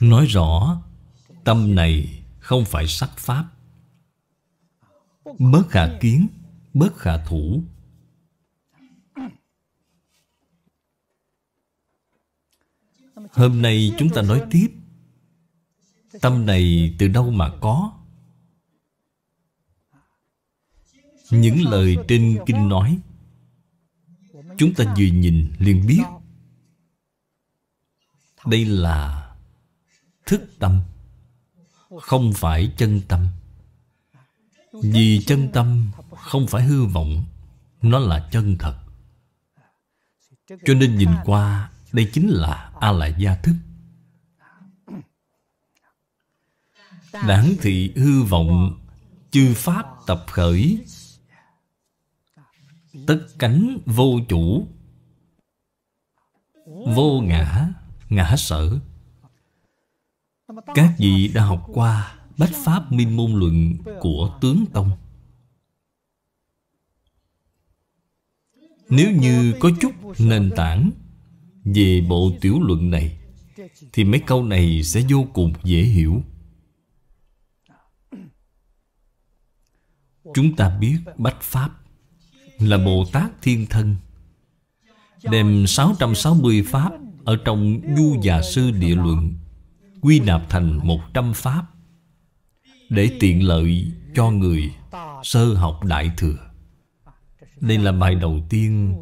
Nói rõ Tâm này không phải sắc pháp bớt khả kiến bớt khả thủ Hôm nay chúng ta nói tiếp Tâm này từ đâu mà có Những lời trên kinh nói Chúng ta vừa nhìn liền biết Đây là thức tâm Không phải chân tâm Vì chân tâm không phải hư vọng Nó là chân thật Cho nên nhìn qua Đây chính là a la gia thức Đảng thị hư vọng Chư pháp tập khởi Tất cánh vô chủ Vô ngã Ngã sở các vị đã học qua bách pháp minh môn luận của tướng tông nếu như có chút nền tảng về bộ tiểu luận này thì mấy câu này sẽ vô cùng dễ hiểu chúng ta biết bách pháp là bồ tát thiên thân đem 660 pháp ở trong du già sư địa luận quy nạp thành một trăm pháp để tiện lợi cho người sơ học đại thừa đây là bài đầu tiên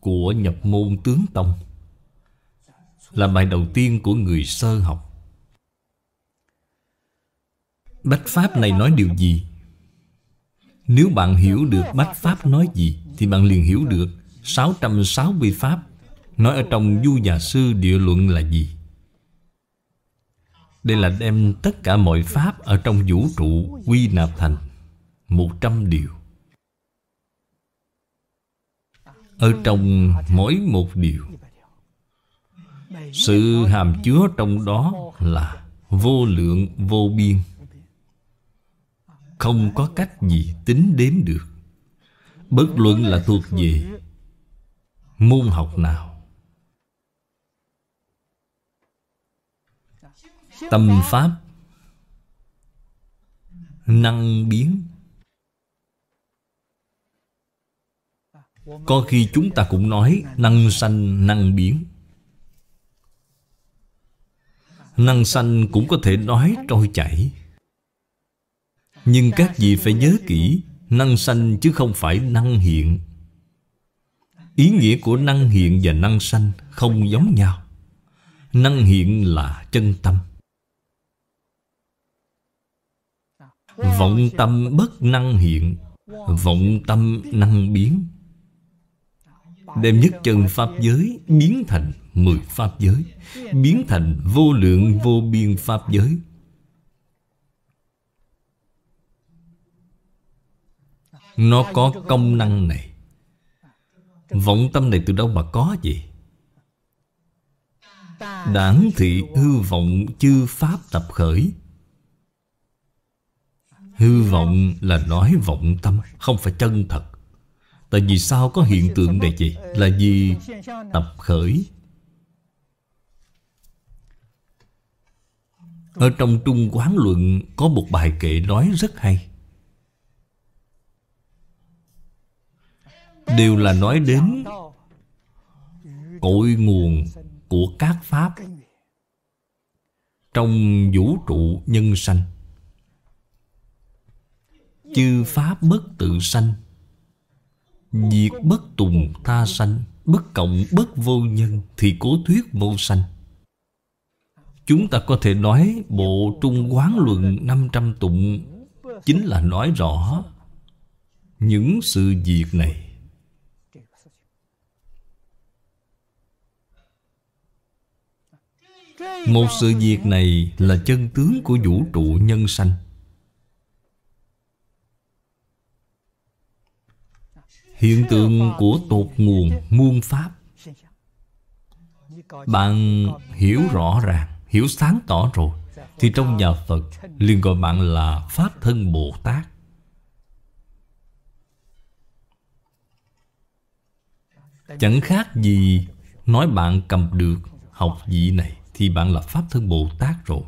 của nhập môn tướng tông là bài đầu tiên của người sơ học bách pháp này nói điều gì nếu bạn hiểu được bách pháp nói gì Thì bạn liền hiểu được 660 pháp Nói ở trong Du Già Sư Địa Luận là gì đây là đem tất cả mọi pháp ở trong vũ trụ quy nạp thành một trăm điều. Ở trong mỗi một điều Sự hàm chứa trong đó là vô lượng vô biên Không có cách gì tính đếm được Bất luận là thuộc về môn học nào Tâm Pháp Năng biến Có khi chúng ta cũng nói Năng sanh năng biến Năng sanh cũng có thể nói trôi chảy Nhưng các vị phải nhớ kỹ Năng sanh chứ không phải năng hiện Ý nghĩa của năng hiện và năng sanh không giống nhau Năng hiện là chân tâm Vọng tâm bất năng hiện Vọng tâm năng biến Đem nhất chân Pháp giới biến thành mười Pháp giới Biến thành vô lượng vô biên Pháp giới Nó có công năng này Vọng tâm này từ đâu mà có vậy? Đảng thị hư vọng chư Pháp tập khởi Hư vọng là nói vọng tâm Không phải chân thật Tại vì sao có hiện tượng này vậy? Là vì tập khởi Ở trong Trung Quán Luận có một bài kệ nói rất hay Đều là nói đến cội nguồn của các Pháp Trong vũ trụ nhân sanh chư pháp bất tự sanh diệt bất tùng tha sanh bất cộng bất vô nhân thì cố thuyết vô sanh chúng ta có thể nói bộ trung quán luận 500 tụng chính là nói rõ những sự việc này Một sự việc này là chân tướng của vũ trụ nhân sanh hiện tượng của tột nguồn muôn pháp bạn hiểu rõ ràng hiểu sáng tỏ rồi thì trong nhà phật liền gọi bạn là pháp thân bồ tát chẳng khác gì nói bạn cầm được học vị này thì bạn là pháp thân bồ tát rồi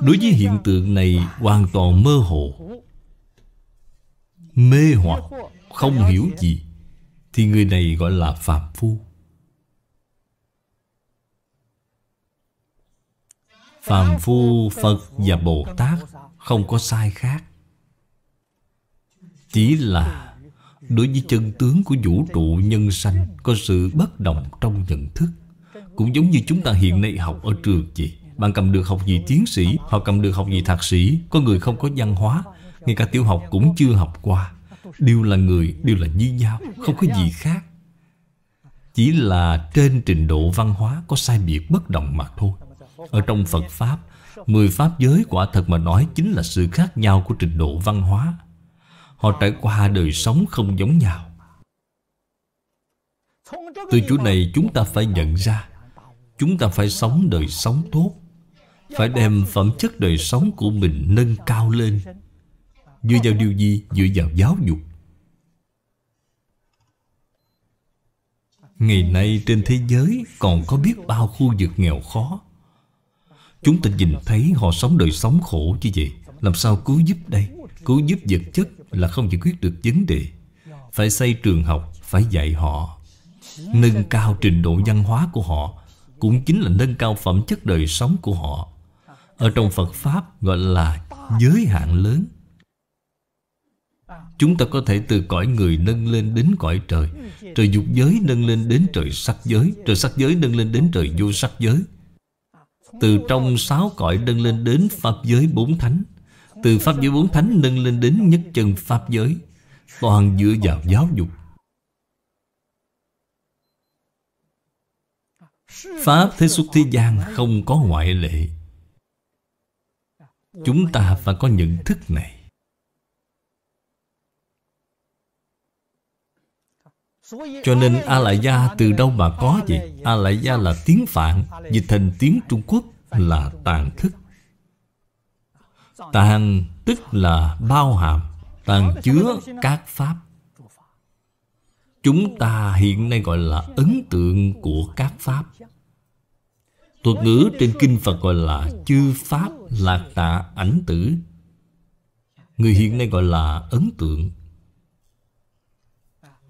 đối với hiện tượng này hoàn toàn mơ hồ mê hoặc không hiểu gì Thì người này gọi là phạm phu Phạm phu Phật và Bồ Tát Không có sai khác Chỉ là Đối với chân tướng của vũ trụ nhân sanh Có sự bất đồng trong nhận thức Cũng giống như chúng ta hiện nay học ở trường vậy Bạn cầm được học gì tiến sĩ Họ cầm được học gì thạc sĩ Có người không có văn hóa Ngay cả tiểu học cũng chưa học qua đều là người, đều là như nhau, không có gì khác. Chỉ là trên trình độ văn hóa có sai biệt bất đồng mà thôi. Ở trong Phật Pháp, mười Pháp giới quả thật mà nói chính là sự khác nhau của trình độ văn hóa. Họ trải qua đời sống không giống nhau. Từ chỗ này chúng ta phải nhận ra Chúng ta phải sống đời sống tốt Phải đem phẩm chất đời sống của mình nâng cao lên Dựa vào điều gì? Dựa vào giáo dục Ngày nay trên thế giới còn có biết bao khu vực nghèo khó Chúng ta nhìn thấy họ sống đời sống khổ như vậy Làm sao cứu giúp đây? Cứu giúp vật chất là không giải quyết được vấn đề Phải xây trường học, phải dạy họ Nâng cao trình độ văn hóa của họ Cũng chính là nâng cao phẩm chất đời sống của họ Ở trong Phật Pháp gọi là giới hạn lớn Chúng ta có thể từ cõi người nâng lên đến cõi trời Trời dục giới nâng lên đến trời sắc giới Trời sắc giới nâng lên đến trời vô sắc giới Từ trong sáu cõi nâng lên đến Pháp giới bốn thánh Từ Pháp giới bốn thánh nâng lên đến nhất chân Pháp giới Toàn dựa vào giáo dục Pháp thế xuất thế gian không có ngoại lệ Chúng ta phải có nhận thức này Cho nên A La Gia từ đâu mà có vậy? A La Gia là tiếng Phạn, dịch thành tiếng Trung Quốc là tàn thức. Tàn tức là bao hàm, tàn chứa các pháp. Chúng ta hiện nay gọi là ấn tượng của các pháp. Thuật ngữ trên Kinh Phật gọi là chư pháp lạc tạ ảnh tử. Người hiện nay gọi là ấn tượng.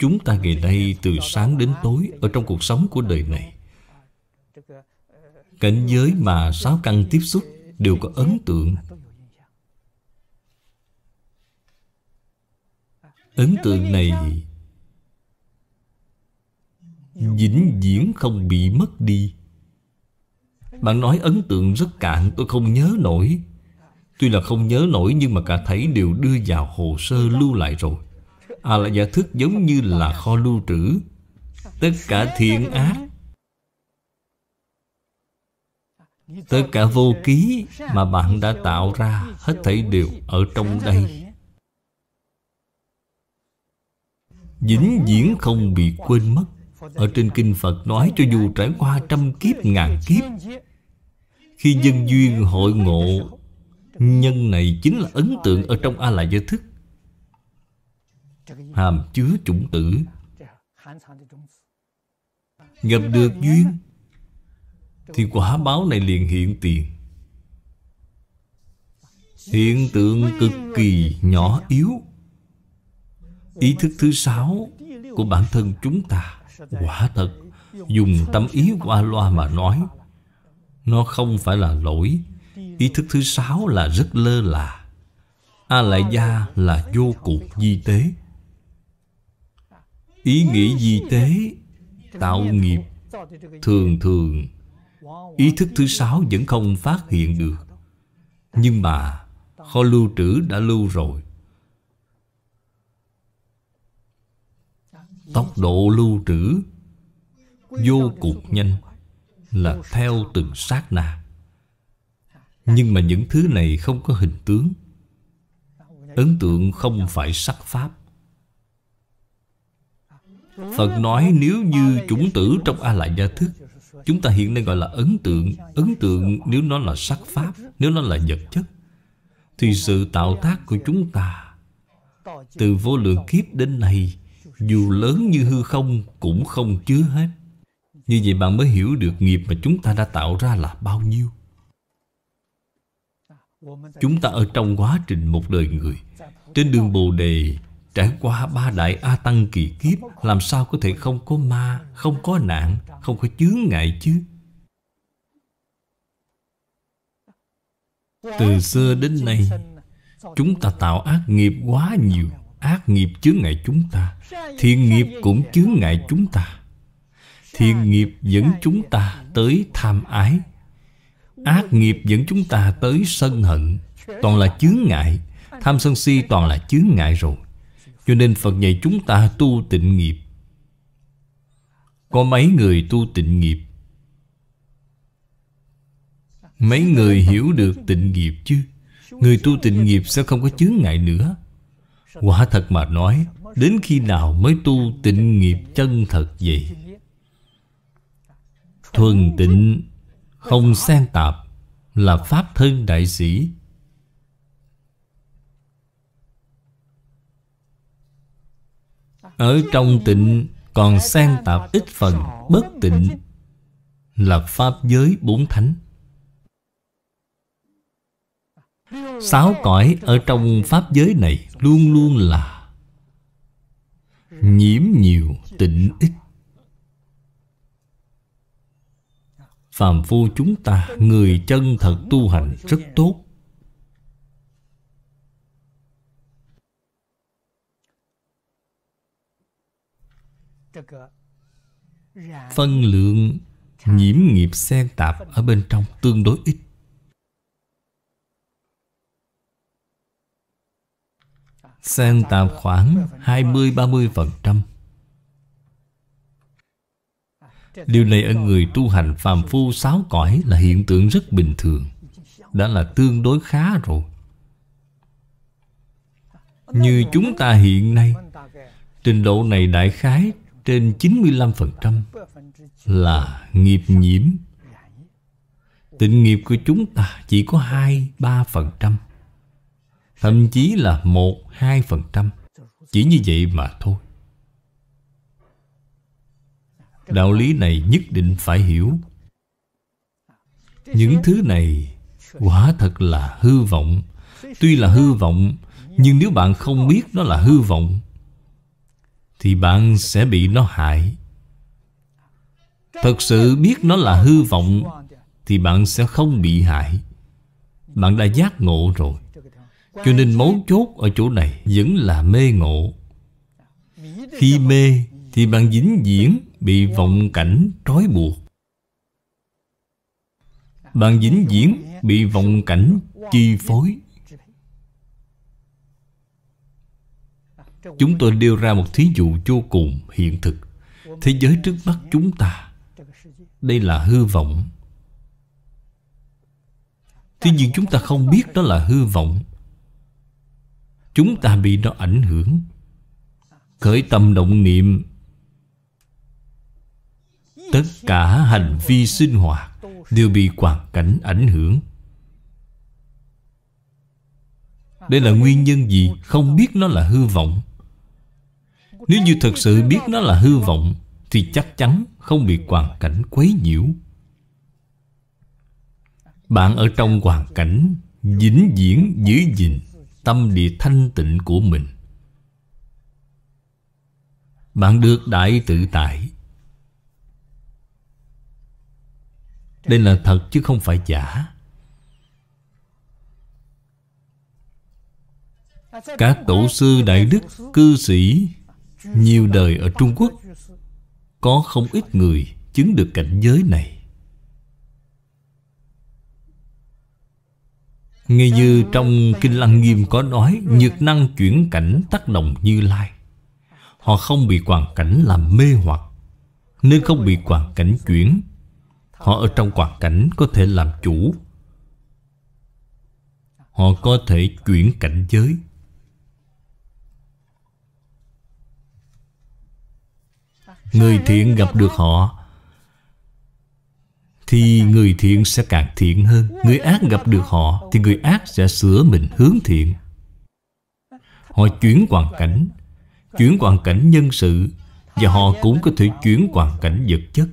Chúng ta ngày nay từ sáng đến tối Ở trong cuộc sống của đời này Cảnh giới mà sáu căn tiếp xúc Đều có ấn tượng Ấn tượng này vĩnh viễn không bị mất đi Bạn nói ấn tượng rất cạn tôi không nhớ nổi Tuy là không nhớ nổi nhưng mà cả thấy đều đưa vào hồ sơ lưu lại rồi A La giả thức giống như là kho lưu trữ tất cả thiện ác tất cả vô ký mà bạn đã tạo ra hết thảy đều ở trong đây vĩnh viễn không bị quên mất ở trên kinh phật nói cho dù trải qua trăm kiếp ngàn kiếp khi dân duyên hội ngộ nhân này chính là ấn tượng ở trong a la giới thức hàm chứa chủng tử gặp được duyên thì quả báo này liền hiện tiền hiện tượng cực kỳ nhỏ yếu ý thức thứ sáu của bản thân chúng ta quả thật dùng tâm ý qua loa mà nói nó không phải là lỗi ý thức thứ sáu là rất lơ là a lại gia là vô cùng di tế Ý nghĩ di tế Tạo nghiệp Thường thường Ý thức thứ sáu vẫn không phát hiện được Nhưng mà Kho lưu trữ đã lưu rồi Tốc độ lưu trữ Vô cùng nhanh Là theo từng sát na Nhưng mà những thứ này không có hình tướng Ấn tượng không phải sắc pháp Phật nói nếu như chủng tử trong A Lại Gia Thức Chúng ta hiện nay gọi là ấn tượng Ấn tượng nếu nó là sắc pháp Nếu nó là vật chất Thì sự tạo tác của chúng ta Từ vô lượng kiếp đến nay Dù lớn như hư không Cũng không chứa hết Như vậy bạn mới hiểu được nghiệp Mà chúng ta đã tạo ra là bao nhiêu Chúng ta ở trong quá trình một đời người Trên đường Bồ Đề Trải qua ba đại A Tăng kỳ kiếp Làm sao có thể không có ma Không có nạn Không có chướng ngại chứ Từ xưa đến nay Chúng ta tạo ác nghiệp quá nhiều Ác nghiệp chướng ngại chúng ta Thiện nghiệp cũng chướng ngại chúng ta Thiện nghiệp dẫn chúng ta tới tham ái Ác nghiệp dẫn chúng ta tới sân hận Toàn là chướng ngại Tham sân si toàn là chướng ngại rồi cho nên Phật dạy chúng ta tu tịnh nghiệp Có mấy người tu tịnh nghiệp Mấy người hiểu được tịnh nghiệp chứ Người tu tịnh nghiệp sẽ không có chướng ngại nữa Quả thật mà nói Đến khi nào mới tu tịnh nghiệp chân thật vậy Thuần tịnh Không xen tạp Là Pháp thân đại sĩ Ở trong tịnh còn sang tạp ít phần bất tịnh Là Pháp giới bốn thánh Sáu cõi ở trong Pháp giới này Luôn luôn là Nhiễm nhiều tịnh ít Phàm phu chúng ta Người chân thật tu hành rất tốt phân lượng nhiễm nghiệp xen tạp ở bên trong tương đối ít xen tạp khoảng 20-30% Điều này ở người tu hành phàm phu sáu cõi là hiện tượng rất bình thường Đã là tương đối khá rồi Như chúng ta hiện nay Trình độ này đại khái trên 95% là nghiệp nhiễm Tịnh nghiệp của chúng ta chỉ có 2-3% Thậm chí là 1-2% Chỉ như vậy mà thôi Đạo lý này nhất định phải hiểu Những thứ này quả thật là hư vọng Tuy là hư vọng Nhưng nếu bạn không biết nó là hư vọng thì bạn sẽ bị nó hại thật sự biết nó là hư vọng thì bạn sẽ không bị hại bạn đã giác ngộ rồi cho nên mấu chốt ở chỗ này vẫn là mê ngộ khi mê thì bạn dính diễn bị vọng cảnh trói buộc bạn dính diễn bị vọng cảnh chi phối Chúng tôi đưa ra một thí dụ vô cùng hiện thực Thế giới trước mắt chúng ta Đây là hư vọng Tuy nhiên chúng ta không biết đó là hư vọng Chúng ta bị nó ảnh hưởng Khởi tâm động niệm Tất cả hành vi sinh hoạt Đều bị hoàn cảnh ảnh hưởng Đây là nguyên nhân gì Không biết nó là hư vọng nếu như thật sự biết nó là hư vọng Thì chắc chắn không bị hoàn cảnh quấy nhiễu Bạn ở trong hoàn cảnh Dính diễn giữ gìn Tâm địa thanh tịnh của mình Bạn được đại tự tại Đây là thật chứ không phải giả Các tổ sư đại đức, cư sĩ nhiều đời ở Trung Quốc Có không ít người chứng được cảnh giới này Nghe như trong Kinh Lăng Nghiêm có nói Nhược năng chuyển cảnh tác động như lai Họ không bị hoàn cảnh làm mê hoặc Nên không bị hoàn cảnh chuyển Họ ở trong hoàn cảnh có thể làm chủ Họ có thể chuyển cảnh giới Người thiện gặp được họ Thì người thiện sẽ càng thiện hơn Người ác gặp được họ Thì người ác sẽ sửa mình hướng thiện Họ chuyển hoàn cảnh Chuyển hoàn cảnh nhân sự Và họ cũng có thể chuyển hoàn cảnh vật chất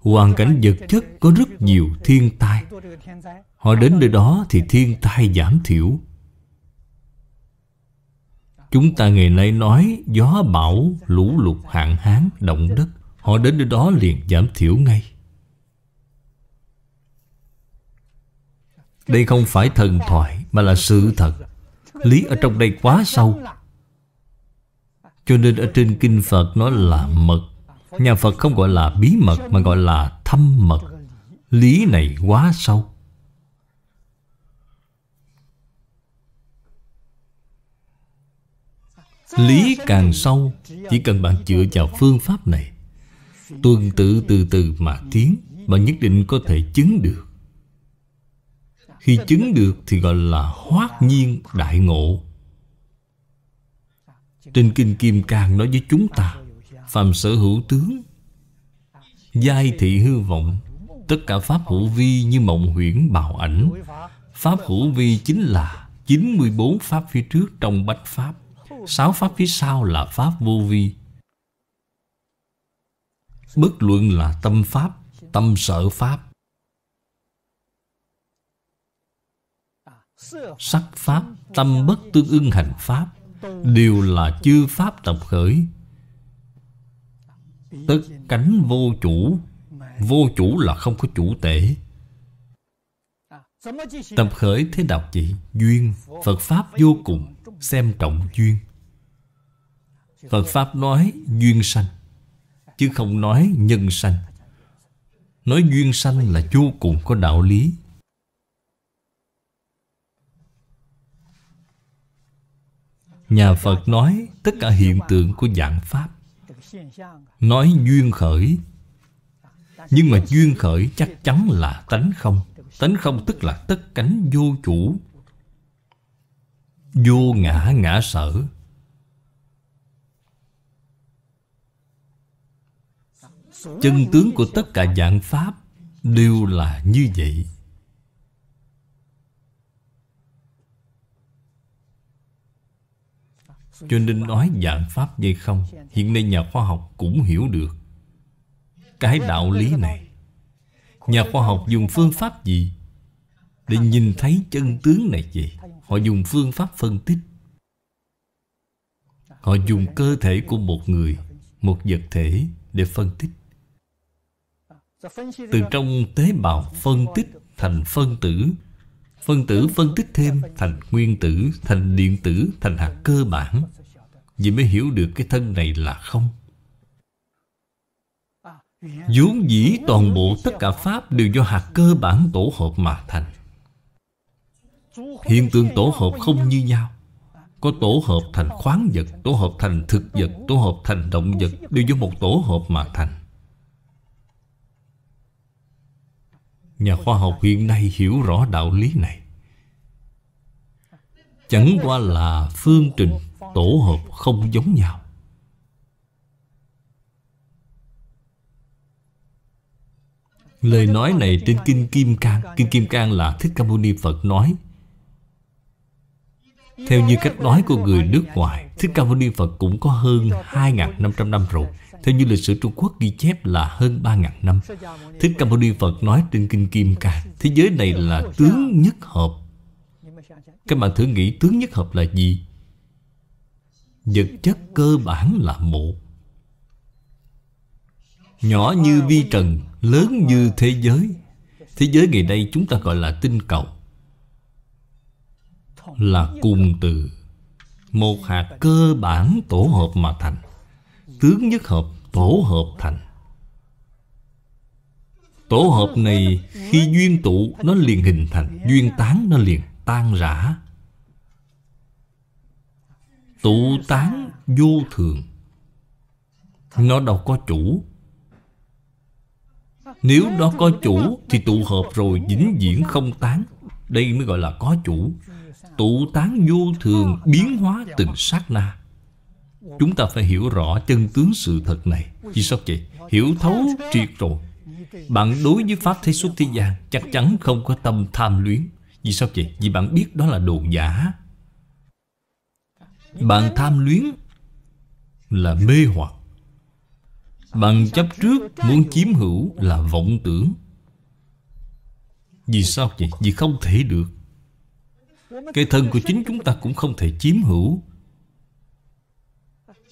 Hoàn cảnh vật chất có rất nhiều thiên tai Họ đến nơi đó thì thiên tai giảm thiểu Chúng ta ngày nay nói gió bão, lũ lụt, hạn hán, động đất Họ đến nơi đó liền giảm thiểu ngay Đây không phải thần thoại mà là sự thật Lý ở trong đây quá sâu Cho nên ở trên Kinh Phật nó là mật Nhà Phật không gọi là bí mật mà gọi là thâm mật Lý này quá sâu Lý càng sâu Chỉ cần bạn chữa vào phương pháp này Tuần tự từ từ mà tiến Bạn nhất định có thể chứng được Khi chứng được thì gọi là hoát nhiên đại ngộ Trên Kinh Kim Cang nói với chúng ta Phàm sở hữu tướng Giai thị hư vọng Tất cả pháp hữu vi như mộng huyễn bào ảnh Pháp hữu vi chính là 94 pháp phía trước trong bách pháp Sáu pháp phía sau là pháp vô vi Bất luận là tâm pháp Tâm sở pháp Sắc pháp Tâm bất tương ưng hành pháp Đều là chư pháp tập khởi Tức cánh vô chủ Vô chủ là không có chủ tể Tập khởi thế đọc chị Duyên Phật Pháp vô cùng Xem trọng duyên Phật Pháp nói duyên sanh Chứ không nói nhân sanh Nói duyên sanh là vô cùng có đạo lý Nhà Phật nói tất cả hiện tượng của dạng Pháp Nói duyên khởi Nhưng mà duyên khởi chắc chắn là tánh không Tánh không tức là tất cánh vô chủ Vô ngã ngã sở Chân tướng của tất cả dạng Pháp Đều là như vậy Cho nên nói dạng Pháp hay không Hiện nay nhà khoa học cũng hiểu được Cái đạo lý này Nhà khoa học dùng phương pháp gì Để nhìn thấy chân tướng này gì? Họ dùng phương pháp phân tích Họ dùng cơ thể của một người Một vật thể để phân tích từ trong tế bào phân tích thành phân tử phân tử phân tích thêm thành nguyên tử thành điện tử thành hạt cơ bản vì mới hiểu được cái thân này là không vốn dĩ toàn bộ tất cả pháp đều do hạt cơ bản tổ hợp mà thành hiện tượng tổ hợp không như nhau có tổ hợp thành khoáng vật tổ hợp thành thực vật tổ hợp thành động vật đều do một tổ hợp mà thành Nhà khoa học hiện nay hiểu rõ đạo lý này Chẳng qua là phương trình tổ hợp không giống nhau Lời nói này trên Kinh Kim Cang Kinh Kim Cang là Thích Ca Mâu Ni Phật nói Theo như cách nói của người nước ngoài Thích Ca Mâu Ni Phật cũng có hơn 2.500 năm rồi theo như lịch sử Trung Quốc ghi chép là hơn 3.000 năm Thích Ca Mâu Ni Phật nói trên Kinh Kim Cang Thế giới này là tướng nhất hợp Các bạn thử nghĩ tướng nhất hợp là gì? Vật chất cơ bản là một Nhỏ như vi trần Lớn như thế giới Thế giới ngày nay chúng ta gọi là tinh cầu Là cùng từ Một hạt cơ bản tổ hợp mà thành tướng nhất hợp tổ hợp thành Tổ hợp này khi duyên tụ nó liền hình thành Duyên tán nó liền tan rã Tụ tán vô thường Nó đâu có chủ Nếu nó có chủ thì tụ hợp rồi vĩnh viễn không tán Đây mới gọi là có chủ Tụ tán vô thường biến hóa từng sát na Chúng ta phải hiểu rõ chân tướng sự thật này Vì sao vậy? Hiểu thấu triệt rồi Bạn đối với Pháp Thế Xuất Thế gian Chắc chắn không có tâm tham luyến Vì sao vậy? Vì bạn biết đó là đồ giả Bạn tham luyến Là mê hoặc Bạn chấp trước muốn chiếm hữu là vọng tưởng Vì sao vậy? Vì không thể được Cái thân của chính chúng ta cũng không thể chiếm hữu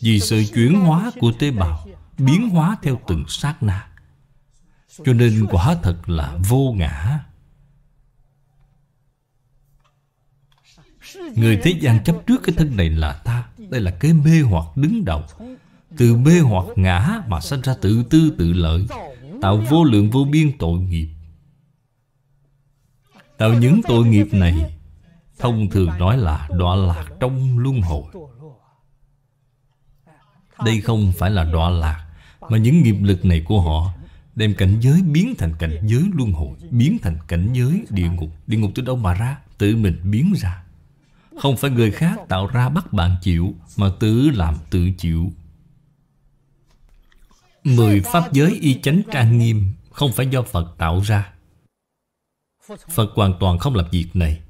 vì sự chuyển hóa của tế bào biến hóa theo từng sát na cho nên quả thật là vô ngã người thế gian chấp trước cái thân này là ta đây là cái mê hoặc đứng đầu từ mê hoặc ngã mà sanh ra tự tư tự lợi tạo vô lượng vô biên tội nghiệp tạo những tội nghiệp này thông thường nói là đọa lạc trong luân hồi đây không phải là đọa lạc Mà những nghiệp lực này của họ Đem cảnh giới biến thành cảnh giới luân hồi Biến thành cảnh giới địa ngục Địa ngục từ đâu mà ra Tự mình biến ra Không phải người khác tạo ra bắt bạn chịu Mà tự làm tự chịu Mười pháp giới y chánh trang nghiêm Không phải do Phật tạo ra Phật hoàn toàn không làm việc này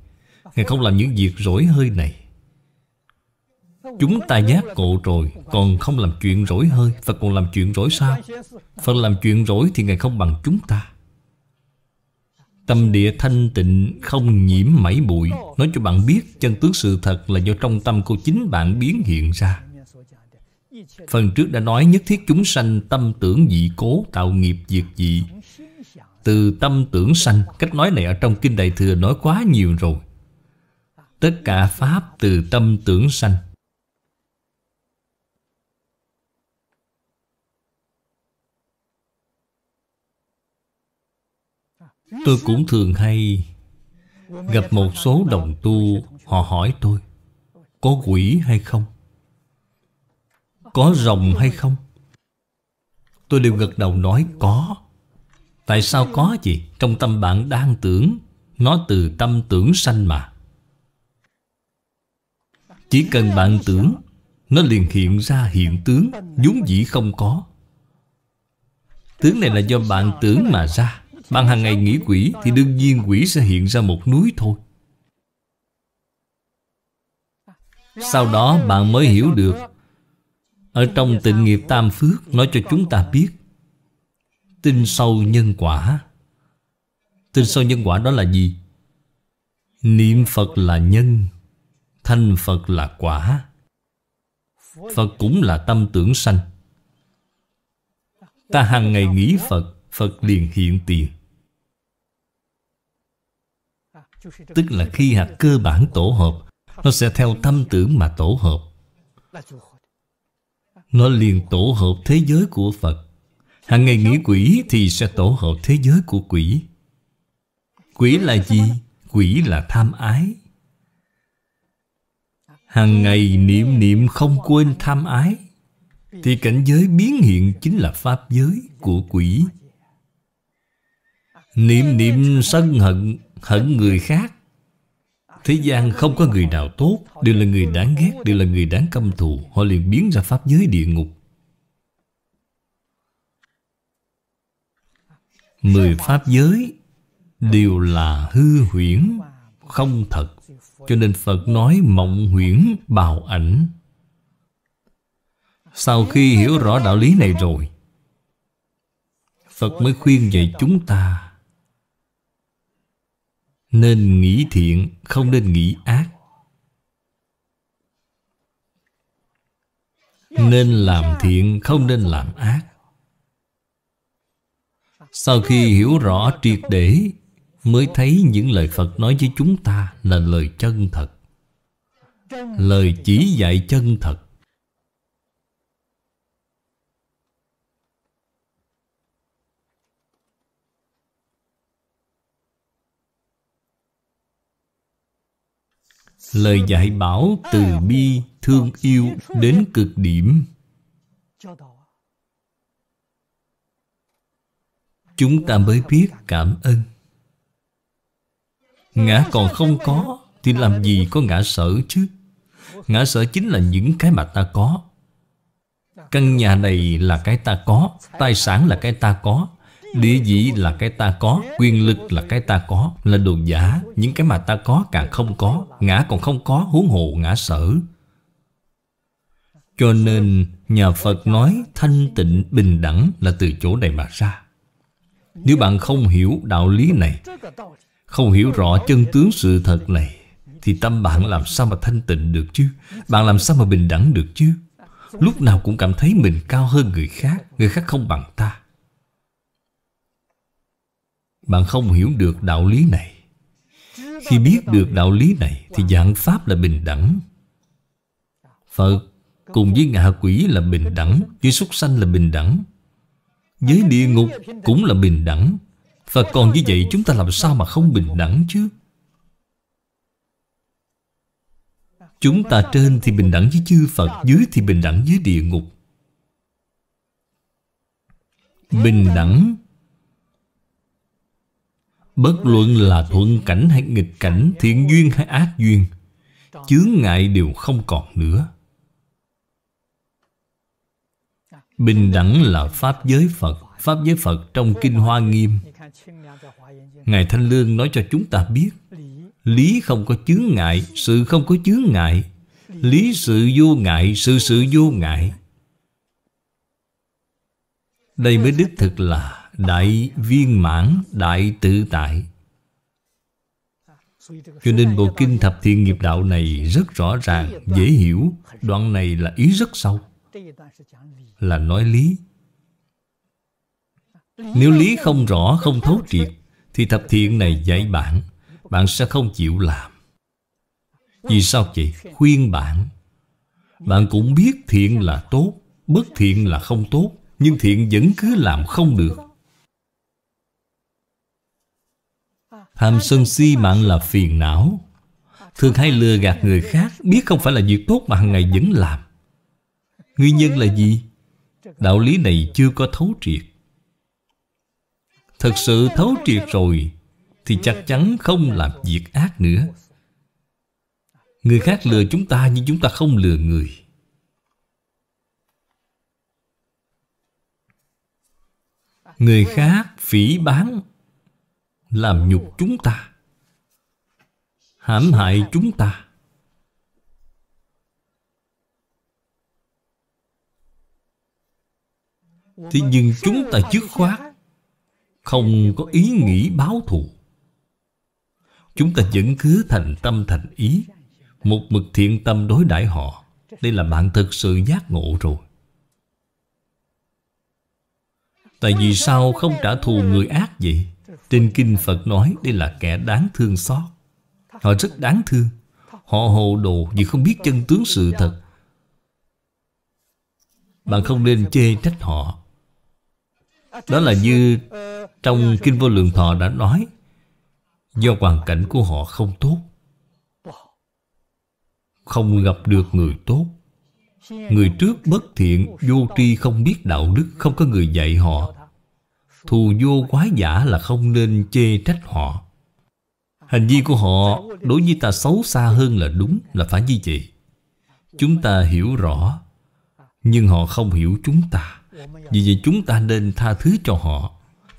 Ngài không làm những việc rỗi hơi này Chúng ta giác ngộ rồi Còn không làm chuyện rỗi hơi Phật còn làm chuyện rỗi sao Phật làm chuyện rỗi thì Ngài không bằng chúng ta Tâm địa thanh tịnh không nhiễm mảy bụi Nói cho bạn biết chân tướng sự thật là do trong tâm của chính bạn biến hiện ra Phần trước đã nói nhất thiết chúng sanh tâm tưởng dị cố tạo nghiệp diệt dị Từ tâm tưởng sanh Cách nói này ở trong Kinh Đại Thừa nói quá nhiều rồi Tất cả Pháp từ tâm tưởng sanh Tôi cũng thường hay Gặp một số đồng tu Họ hỏi tôi Có quỷ hay không? Có rồng hay không? Tôi đều gật đầu nói có Tại sao có gì? Trong tâm bạn đang tưởng Nó từ tâm tưởng sanh mà Chỉ cần bạn tưởng Nó liền hiện ra hiện tướng vốn dĩ không có Tướng này là do bạn tưởng mà ra bạn hàng ngày nghĩ quỷ Thì đương nhiên quỷ sẽ hiện ra một núi thôi Sau đó bạn mới hiểu được Ở trong tịnh nghiệp tam phước Nói cho chúng ta biết Tin sâu nhân quả Tin sâu nhân quả đó là gì? Niệm Phật là nhân thanh Phật là quả Phật cũng là tâm tưởng sanh Ta hàng ngày nghĩ Phật Phật liền hiện tiền tức là khi hạt cơ bản tổ hợp nó sẽ theo tâm tưởng mà tổ hợp nó liền tổ hợp thế giới của phật hàng ngày nghĩ quỷ thì sẽ tổ hợp thế giới của quỷ quỷ là gì quỷ là tham ái hàng ngày niệm niệm không quên tham ái thì cảnh giới biến hiện chính là pháp giới của quỷ niệm niệm sân hận hận người khác Thế gian không có người nào tốt Đều là người đáng ghét Đều là người đáng căm thù Họ liền biến ra pháp giới địa ngục Mười pháp giới Đều là hư huyễn Không thật Cho nên Phật nói mộng huyễn bào ảnh Sau khi hiểu rõ đạo lý này rồi Phật mới khuyên dạy chúng ta nên nghĩ thiện, không nên nghĩ ác Nên làm thiện, không nên làm ác Sau khi hiểu rõ triệt để Mới thấy những lời Phật nói với chúng ta là lời chân thật Lời chỉ dạy chân thật lời dạy bảo từ bi thương yêu đến cực điểm chúng ta mới biết cảm ơn ngã còn không có thì làm gì có ngã sợ chứ ngã sợ chính là những cái mà ta có căn nhà này là cái ta có tài sản là cái ta có Địa vị là cái ta có Quyền lực là cái ta có Là đồ giả Những cái mà ta có càng không có Ngã còn không có huống hồ ngã sở Cho nên nhà Phật nói Thanh tịnh bình đẳng là từ chỗ này mà ra Nếu bạn không hiểu đạo lý này Không hiểu rõ chân tướng sự thật này Thì tâm bạn làm sao mà thanh tịnh được chứ Bạn làm sao mà bình đẳng được chứ Lúc nào cũng cảm thấy mình cao hơn người khác Người khác không bằng ta bạn không hiểu được đạo lý này Khi biết được đạo lý này Thì dạng Pháp là bình đẳng Phật cùng với ngạ quỷ là bình đẳng Với súc sanh là bình đẳng Với địa ngục cũng là bình đẳng Phật còn như vậy chúng ta làm sao mà không bình đẳng chứ Chúng ta trên thì bình đẳng với chư Phật Dưới thì bình đẳng với địa ngục Bình đẳng Bất luận là thuận cảnh hay nghịch cảnh Thiện duyên hay ác duyên Chướng ngại đều không còn nữa Bình đẳng là Pháp giới Phật Pháp giới Phật trong Kinh Hoa Nghiêm Ngài Thanh Lương nói cho chúng ta biết Lý không có chướng ngại Sự không có chướng ngại Lý sự vô ngại Sự sự vô ngại Đây mới đích thực là Đại viên mãn Đại tự tại Cho nên bộ kinh thập thiện nghiệp đạo này Rất rõ ràng, dễ hiểu Đoạn này là ý rất sâu Là nói lý Nếu lý không rõ, không thấu triệt Thì thập thiện này dạy bạn Bạn sẽ không chịu làm Vì sao vậy? Khuyên bạn Bạn cũng biết thiện là tốt Bất thiện là không tốt Nhưng thiện vẫn cứ làm không được Tham sân si mạng là phiền não Thường hay lừa gạt người khác Biết không phải là việc tốt mà hàng ngày vẫn làm Nguyên nhân là gì? Đạo lý này chưa có thấu triệt Thật sự thấu triệt rồi Thì chắc chắn không làm việc ác nữa Người khác lừa chúng ta nhưng chúng ta không lừa người Người khác phỉ bán làm nhục chúng ta hãm hại chúng ta Thế nhưng chúng ta dứt khoát Không có ý nghĩ báo thù Chúng ta vẫn cứ thành tâm thành ý Một mực thiện tâm đối đãi họ Đây là bạn thực sự giác ngộ rồi Tại vì sao không trả thù người ác vậy? Trên kinh Phật nói đây là kẻ đáng thương xót Họ rất đáng thương Họ hồ đồ vì không biết chân tướng sự thật Bạn không nên chê trách họ Đó là như trong Kinh Vô Lượng Thọ đã nói Do hoàn cảnh của họ không tốt Không gặp được người tốt Người trước bất thiện, vô tri không biết đạo đức Không có người dạy họ Thù vô quá giả là không nên chê trách họ Hành vi của họ đối với ta xấu xa hơn là đúng là phải như vậy Chúng ta hiểu rõ Nhưng họ không hiểu chúng ta Vì vậy chúng ta nên tha thứ cho họ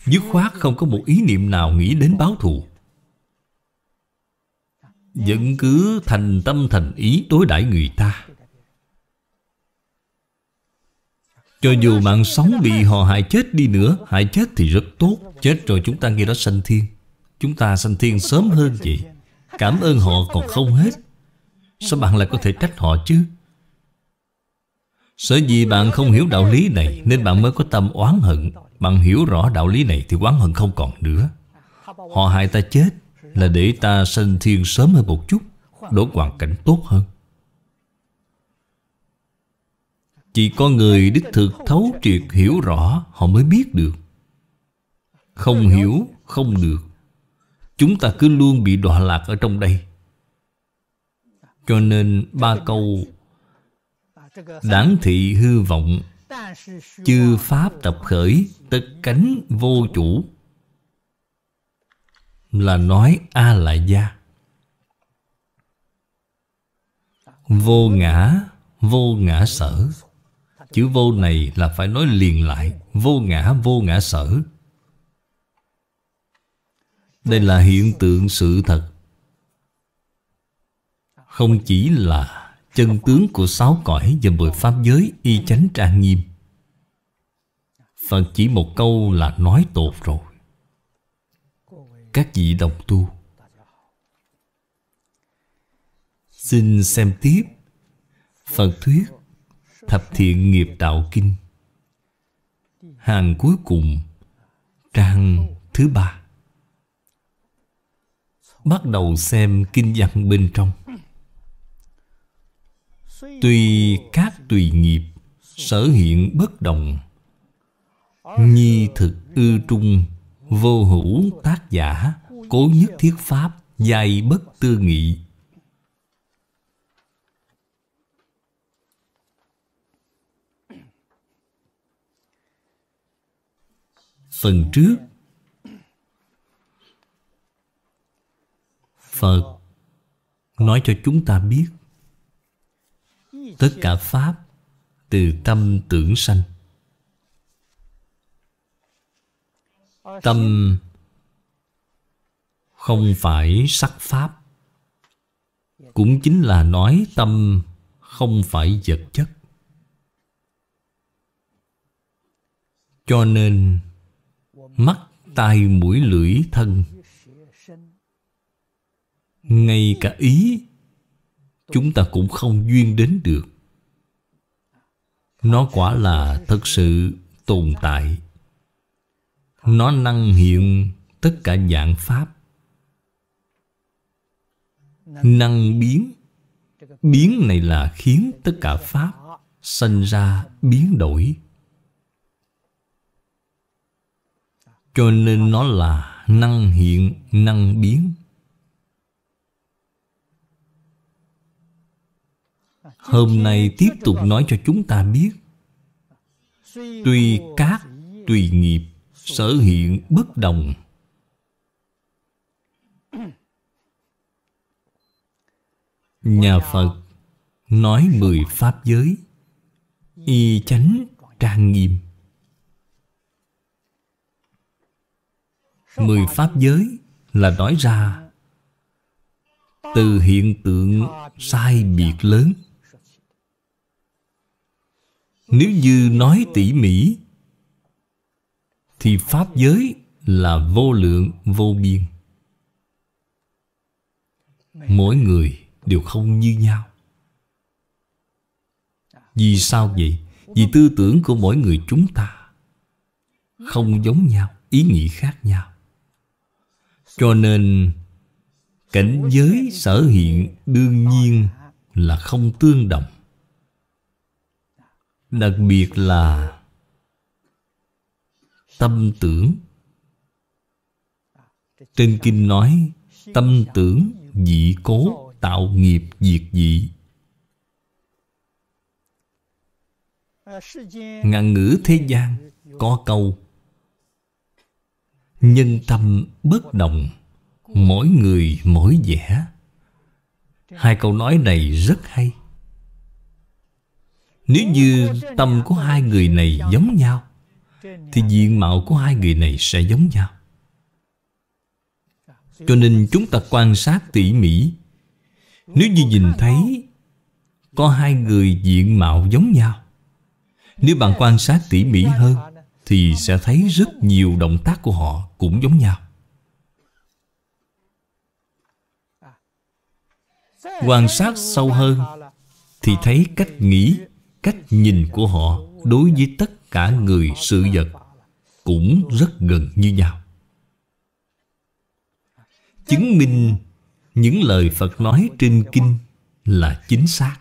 Dứt khoát không có một ý niệm nào nghĩ đến báo thù Vẫn cứ thành tâm thành ý đối đãi người ta Cho dù mạng sống bị họ hại chết đi nữa Hại chết thì rất tốt Chết rồi chúng ta nghe đó sanh thiên Chúng ta sanh thiên sớm hơn vậy Cảm ơn họ còn không hết Sao bạn lại có thể trách họ chứ Sở dĩ bạn không hiểu đạo lý này Nên bạn mới có tâm oán hận Bạn hiểu rõ đạo lý này thì oán hận không còn nữa Họ hại ta chết Là để ta sanh thiên sớm hơn một chút Đổ hoàn cảnh tốt hơn Chỉ có người đích thực thấu triệt hiểu rõ Họ mới biết được Không hiểu, không được Chúng ta cứ luôn bị đọa lạc ở trong đây Cho nên ba câu Đáng thị hư vọng Chư pháp tập khởi Tất cánh vô chủ Là nói A la gia Vô ngã Vô ngã sở Chữ vô này là phải nói liền lại Vô ngã vô ngã sở Đây là hiện tượng sự thật Không chỉ là chân tướng của sáu cõi Và mười pháp giới y chánh trang nghiêm Phật chỉ một câu là nói tột rồi Các vị đồng tu Xin xem tiếp phật thuyết Thập thiện nghiệp đạo kinh Hàng cuối cùng Trang thứ ba Bắt đầu xem kinh văn bên trong Tuy các tùy nghiệp Sở hiện bất đồng Nhi thực ư trung Vô hữu tác giả Cố nhất thiết pháp Dài bất tư nghị phần trước Phật nói cho chúng ta biết tất cả pháp từ tâm tưởng sanh. Tâm không phải sắc pháp cũng chính là nói tâm không phải vật chất. Cho nên mắt, tai, mũi, lưỡi, thân. Ngay cả ý, chúng ta cũng không duyên đến được. Nó quả là thật sự tồn tại. Nó năng hiện tất cả dạng pháp. Năng biến. Biến này là khiến tất cả pháp sanh ra biến đổi. Cho nên nó là năng hiện, năng biến Hôm nay tiếp tục nói cho chúng ta biết Tuy các, tùy nghiệp Sở hiện bất đồng Nhà Phật nói mười pháp giới Y chánh trang nghiêm Mười Pháp giới là nói ra Từ hiện tượng sai biệt lớn Nếu như nói tỉ mỉ Thì Pháp giới là vô lượng vô biên Mỗi người đều không như nhau Vì sao vậy? Vì tư tưởng của mỗi người chúng ta Không giống nhau, ý nghĩ khác nhau cho nên Cảnh giới sở hiện đương nhiên là không tương đồng Đặc biệt là Tâm tưởng Trên kinh nói Tâm tưởng dị cố tạo nghiệp diệt dị Ngạn ngữ thế gian có câu nhân tâm bất đồng mỗi người mỗi vẻ hai câu nói này rất hay nếu như tâm của hai người này giống nhau thì diện mạo của hai người này sẽ giống nhau cho nên chúng ta quan sát tỉ mỉ nếu như nhìn thấy có hai người diện mạo giống nhau nếu bạn quan sát tỉ mỉ hơn thì sẽ thấy rất nhiều động tác của họ cũng giống nhau quan sát sâu hơn thì thấy cách nghĩ cách nhìn của họ đối với tất cả người sự vật cũng rất gần như nhau chứng minh những lời phật nói trên kinh là chính xác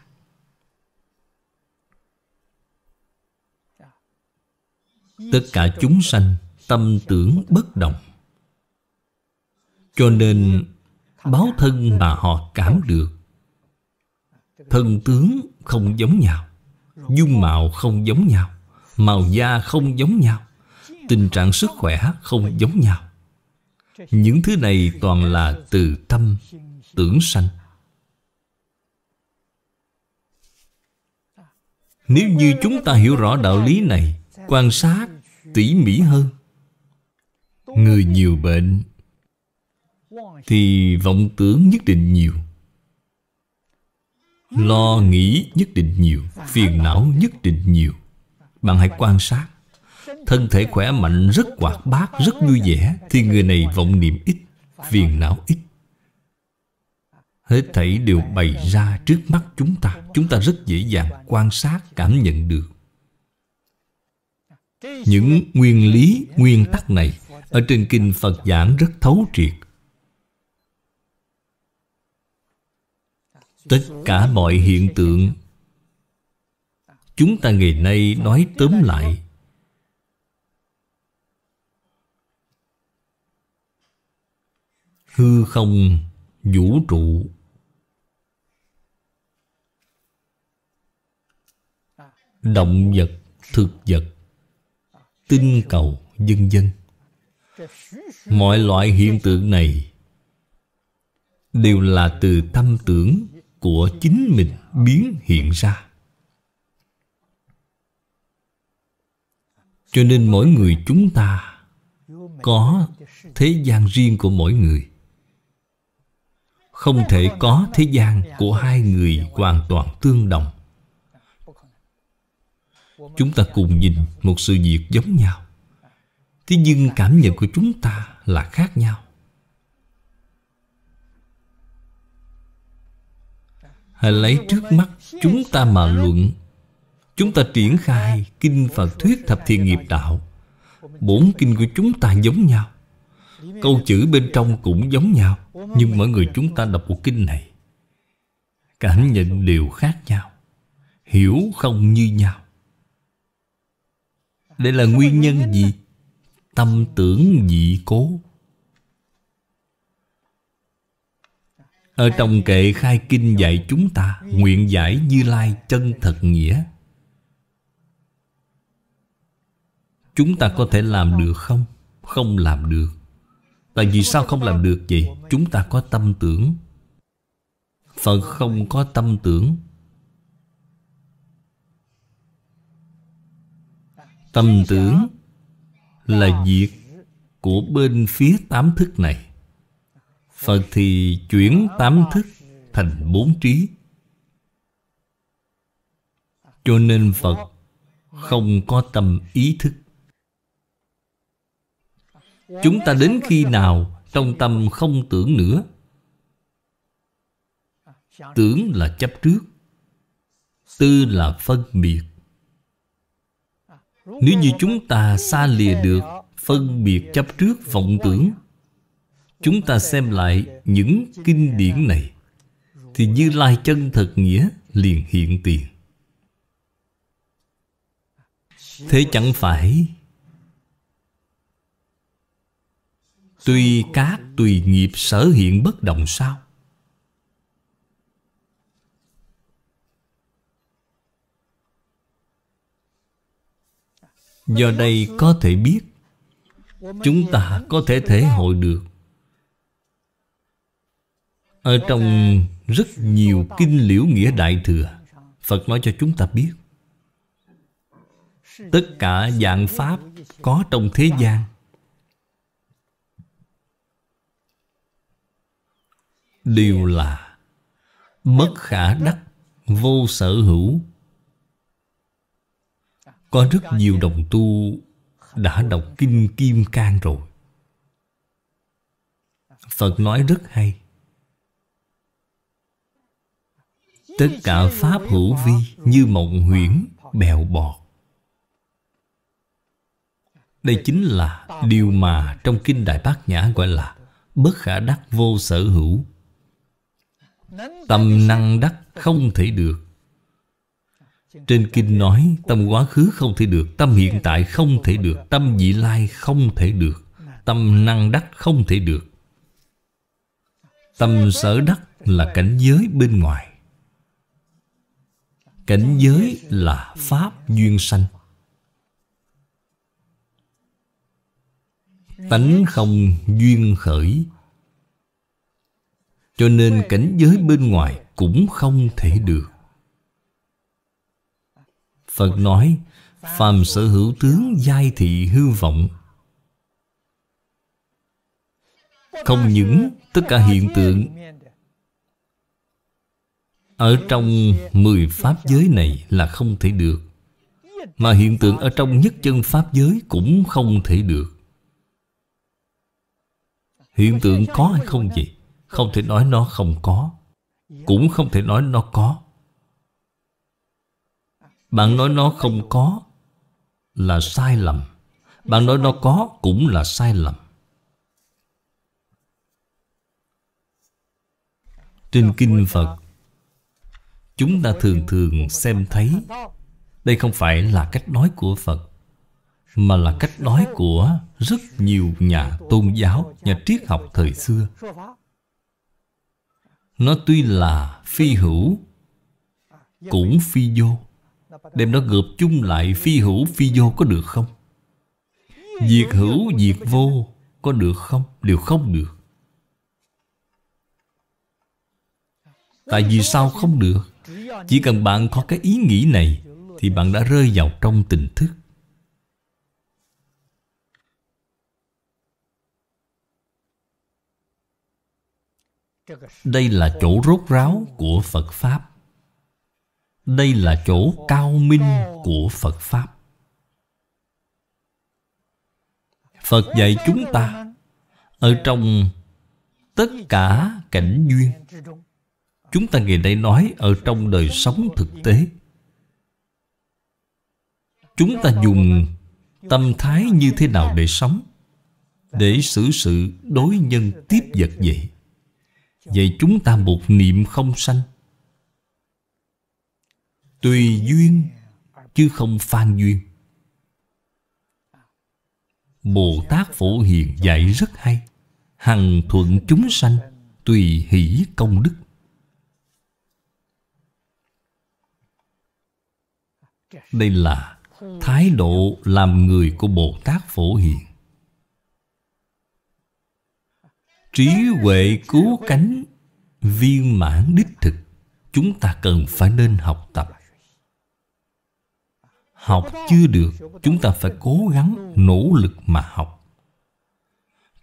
tất cả chúng sanh tâm tưởng bất động cho nên báo thân mà họ cảm được thân tướng không giống nhau dung mạo không giống nhau màu da không giống nhau tình trạng sức khỏe không giống nhau những thứ này toàn là từ tâm tưởng sanh nếu như chúng ta hiểu rõ đạo lý này quan sát tỉ mỉ hơn người nhiều bệnh thì vọng tưởng nhất định nhiều lo nghĩ nhất định nhiều phiền não nhất định nhiều bạn hãy quan sát thân thể khỏe mạnh rất hoạt bát rất vui vẻ thì người này vọng niệm ít phiền não ít hết thảy đều bày ra trước mắt chúng ta chúng ta rất dễ dàng quan sát cảm nhận được những nguyên lý nguyên tắc này ở trên kinh phật giảng rất thấu triệt tất cả mọi hiện tượng chúng ta ngày nay nói tóm lại hư không vũ trụ động vật thực vật tinh cầu dân dân mọi loại hiện tượng này đều là từ tâm tưởng của chính mình biến hiện ra cho nên mỗi người chúng ta có thế gian riêng của mỗi người không thể có thế gian của hai người hoàn toàn tương đồng Chúng ta cùng nhìn một sự việc giống nhau Thế nhưng cảm nhận của chúng ta là khác nhau Hãy lấy trước mắt chúng ta mà luận Chúng ta triển khai kinh Phật thuyết thập thiên nghiệp đạo Bốn kinh của chúng ta giống nhau Câu chữ bên trong cũng giống nhau Nhưng mọi người chúng ta đọc một kinh này Cảm nhận đều khác nhau Hiểu không như nhau đây là nguyên nhân gì? Tâm tưởng dị cố Ở trong kệ khai kinh dạy chúng ta Nguyện giải như lai chân thật nghĩa Chúng ta có thể làm được không? Không làm được Tại vì sao không làm được vậy? Chúng ta có tâm tưởng Phật không có tâm tưởng Tâm tưởng là việc của bên phía tám thức này Phật thì chuyển tám thức thành bốn trí Cho nên Phật không có tâm ý thức Chúng ta đến khi nào trong tâm không tưởng nữa Tưởng là chấp trước Tư là phân biệt nếu như chúng ta xa lìa được Phân biệt chấp trước vọng tưởng Chúng ta xem lại những kinh điển này Thì Như Lai chân thật nghĩa liền hiện tiền Thế chẳng phải tùy các tùy nghiệp sở hiện bất động sao Do đây có thể biết Chúng ta có thể thể hội được Ở trong rất nhiều kinh liễu nghĩa đại thừa Phật nói cho chúng ta biết Tất cả dạng Pháp có trong thế gian Đều là Bất khả đắc Vô sở hữu có rất nhiều đồng tu đã đọc Kinh Kim Cang rồi. Phật nói rất hay. Tất cả Pháp hữu vi như mộng huyễn, bèo bọt. Đây chính là điều mà trong Kinh Đại Bát Nhã gọi là bất khả đắc vô sở hữu. Tâm năng đắc không thể được trên kinh nói tâm quá khứ không thể được Tâm hiện tại không thể được Tâm vị lai không thể được Tâm năng đắc không thể được Tâm sở đắc là cảnh giới bên ngoài Cảnh giới là Pháp duyên sanh Tánh không duyên khởi Cho nên cảnh giới bên ngoài cũng không thể được Phật nói Phàm sở hữu tướng giai thị hư vọng Không những tất cả hiện tượng Ở trong mười pháp giới này là không thể được Mà hiện tượng ở trong nhất chân pháp giới cũng không thể được Hiện tượng có hay không vậy? Không thể nói nó không có Cũng không thể nói nó có bạn nói nó không có Là sai lầm Bạn nói nó có cũng là sai lầm Trên Kinh Phật Chúng ta thường thường xem thấy Đây không phải là cách nói của Phật Mà là cách nói của rất nhiều nhà tôn giáo Nhà triết học thời xưa Nó tuy là phi hữu Cũng phi vô Đem nó gộp chung lại phi hữu phi vô có được không? Diệt hữu diệt vô có được không? Đều không được Tại vì sao không được? Chỉ cần bạn có cái ý nghĩ này Thì bạn đã rơi vào trong tình thức Đây là chỗ rốt ráo của Phật Pháp đây là chỗ cao minh của phật pháp phật dạy chúng ta ở trong tất cả cảnh duyên chúng ta ngày nay nói ở trong đời sống thực tế chúng ta dùng tâm thái như thế nào để sống để xử sự đối nhân tiếp vật vậy vậy chúng ta một niệm không sanh tùy duyên chứ không phan duyên bồ tát phổ hiền dạy rất hay hằng thuận chúng sanh tùy hỷ công đức đây là thái độ làm người của bồ tát phổ hiền trí huệ cứu cánh viên mãn đích thực chúng ta cần phải nên học tập Học chưa được Chúng ta phải cố gắng nỗ lực mà học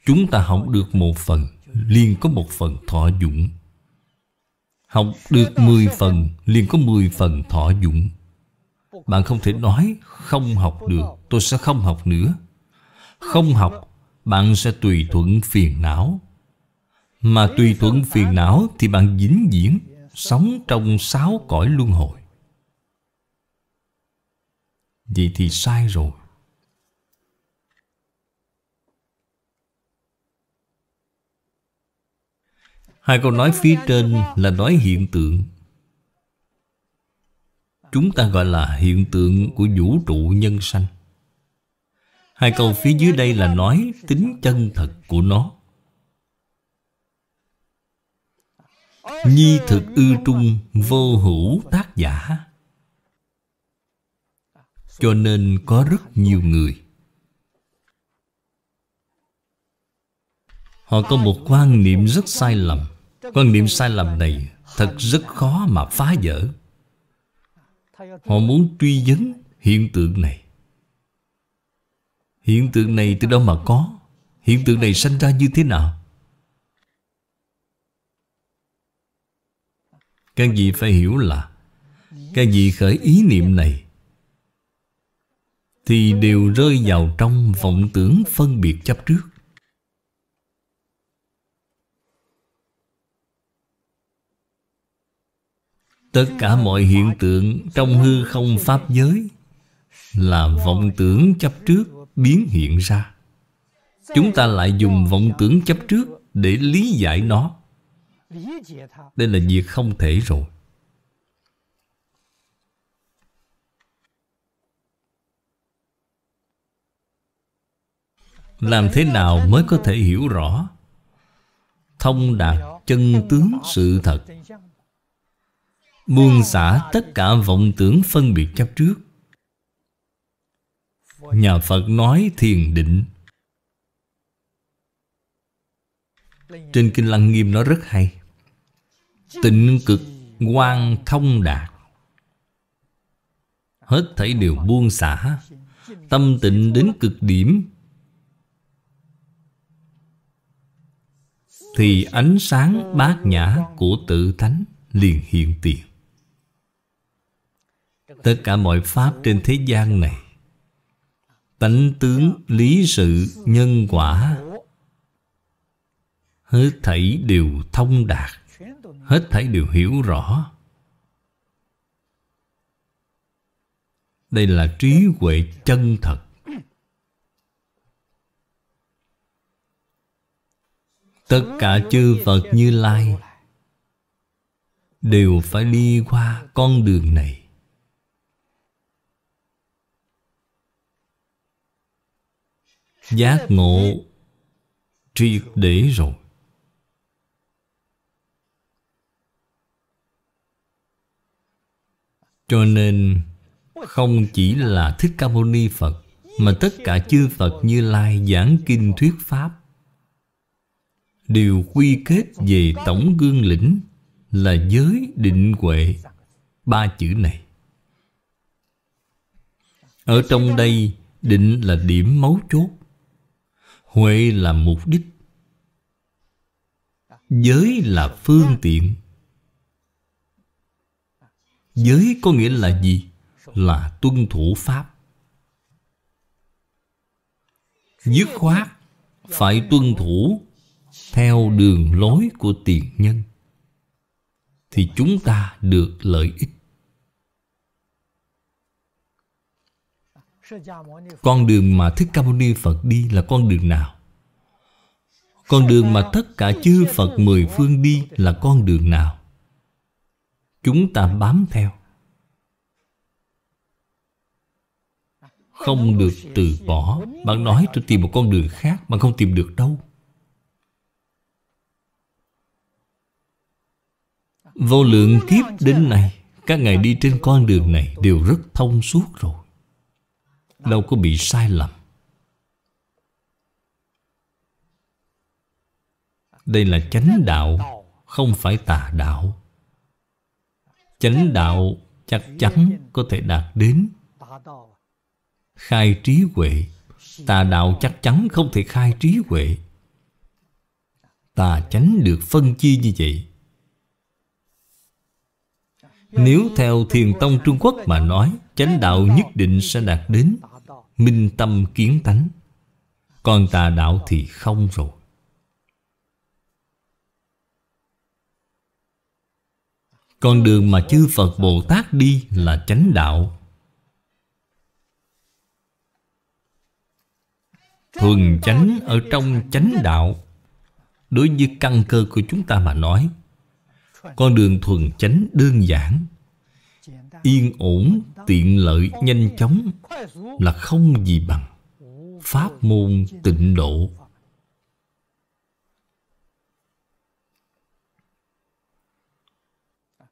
Chúng ta học được một phần liền có một phần thọ dụng Học được mười phần liền có mười phần thọ dụng Bạn không thể nói không học được Tôi sẽ không học nữa Không học Bạn sẽ tùy thuận phiền não Mà tùy thuận phiền não Thì bạn dính diễn Sống trong sáu cõi luân hồi Vậy thì sai rồi. Hai câu nói phía trên là nói hiện tượng. Chúng ta gọi là hiện tượng của vũ trụ nhân sanh. Hai câu phía dưới đây là nói tính chân thật của nó. Nhi thực ư trung vô hữu tác giả cho nên có rất nhiều người Họ có một quan niệm rất sai lầm Quan niệm sai lầm này Thật rất khó mà phá vỡ Họ muốn truy vấn hiện tượng này Hiện tượng này từ đâu mà có Hiện tượng này sanh ra như thế nào Các vị phải hiểu là Các vị khởi ý niệm này thì đều rơi vào trong vọng tưởng phân biệt chấp trước tất cả mọi hiện tượng trong hư không pháp giới là vọng tưởng chấp trước biến hiện ra chúng ta lại dùng vọng tưởng chấp trước để lý giải nó đây là việc không thể rồi Làm thế nào mới có thể hiểu rõ Thông đạt chân tướng sự thật Buông xả tất cả vọng tưởng phân biệt chấp trước Nhà Phật nói thiền định Trên Kinh Lăng Nghiêm nó rất hay Tịnh cực quan thông đạt Hết thảy đều buông xả Tâm tịnh đến cực điểm thì ánh sáng bát nhã của tự tánh liền hiện tiền tất cả mọi pháp trên thế gian này tánh tướng lý sự nhân quả hết thảy đều thông đạt hết thảy đều hiểu rõ đây là trí huệ chân thật Tất cả chư Phật Như Lai Đều phải đi qua con đường này Giác ngộ Triệt để rồi Cho nên Không chỉ là Thích Ca Mâu Ni Phật Mà tất cả chư Phật Như Lai giảng kinh thuyết Pháp đều quy kết về tổng gương lĩnh là giới định huệ ba chữ này ở trong đây định là điểm mấu chốt huệ là mục đích giới là phương tiện giới có nghĩa là gì là tuân thủ pháp dứt khoát phải tuân thủ theo đường lối của tiền nhân thì chúng ta được lợi ích con đường mà thích ca mâu ni phật đi là con đường nào con đường mà tất cả chư phật mười phương đi là con đường nào chúng ta bám theo không được từ bỏ bạn nói tôi tìm một con đường khác bạn không tìm được đâu Vô lượng kiếp đến nay Các ngài đi trên con đường này Đều rất thông suốt rồi Đâu có bị sai lầm Đây là chánh đạo Không phải tà đạo Chánh đạo chắc chắn có thể đạt đến Khai trí huệ Tà đạo chắc chắn không thể khai trí huệ Tà chánh được phân chia như vậy nếu theo thiền tông Trung Quốc mà nói Chánh đạo nhất định sẽ đạt đến Minh tâm kiến tánh Còn tà đạo thì không rồi Con đường mà chư Phật Bồ Tát đi là chánh đạo Thuần chánh ở trong chánh đạo Đối với căn cơ của chúng ta mà nói con đường thuần chánh đơn giản Yên ổn, tiện lợi, nhanh chóng Là không gì bằng Pháp môn tịnh độ